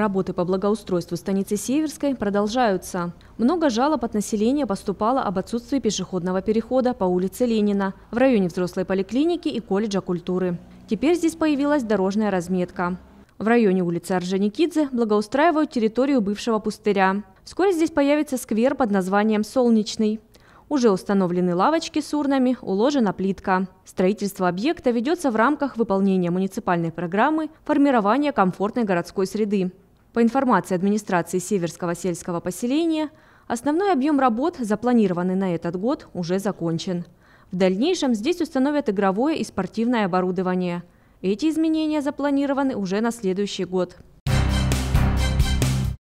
Работы по благоустройству станицы Северской продолжаются. Много жалоб от населения поступало об отсутствии пешеходного перехода по улице Ленина в районе взрослой поликлиники и колледжа культуры. Теперь здесь появилась дорожная разметка. В районе улицы Орджоникидзе благоустраивают территорию бывшего пустыря. Вскоре здесь появится сквер под названием «Солнечный». Уже установлены лавочки с урнами, уложена плитка. Строительство объекта ведется в рамках выполнения муниципальной программы формирования комфортной городской среды». По информации администрации Северского сельского поселения, основной объем работ, запланированный на этот год, уже закончен. В дальнейшем здесь установят игровое и спортивное оборудование. Эти изменения запланированы уже на следующий год.